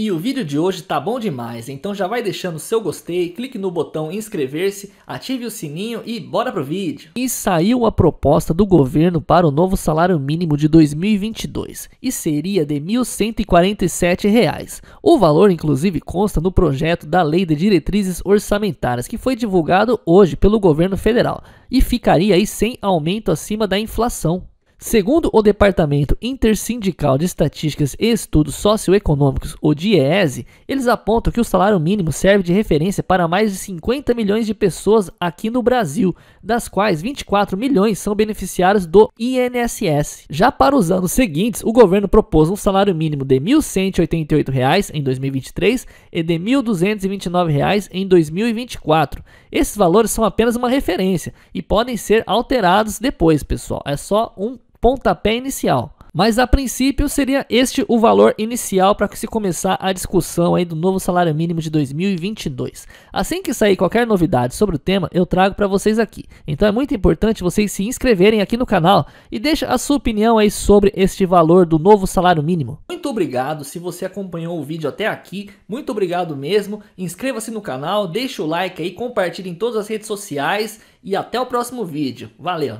E o vídeo de hoje tá bom demais, então já vai deixando seu gostei, clique no botão inscrever-se, ative o sininho e bora pro vídeo. E saiu a proposta do governo para o novo salário mínimo de 2022 e seria de R$ 1.147. Reais. O valor inclusive consta no projeto da Lei de Diretrizes Orçamentárias que foi divulgado hoje pelo governo federal e ficaria aí sem aumento acima da inflação. Segundo o Departamento Intersindical de Estatísticas e Estudos Socioeconômicos, o DIEESE, eles apontam que o salário mínimo serve de referência para mais de 50 milhões de pessoas aqui no Brasil, das quais 24 milhões são beneficiários do INSS. Já para os anos seguintes, o governo propôs um salário mínimo de R$ 1.188 em 2023 e de R$ 1.229 em 2024. Esses valores são apenas uma referência e podem ser alterados depois, pessoal. É só um pontapé inicial. Mas a princípio seria este o valor inicial para se começar a discussão aí do novo salário mínimo de 2022. Assim que sair qualquer novidade sobre o tema, eu trago para vocês aqui. Então é muito importante vocês se inscreverem aqui no canal e deixa a sua opinião aí sobre este valor do novo salário mínimo. Muito obrigado se você acompanhou o vídeo até aqui. Muito obrigado mesmo. Inscreva-se no canal, deixa o like aí, compartilhe em todas as redes sociais e até o próximo vídeo. Valeu.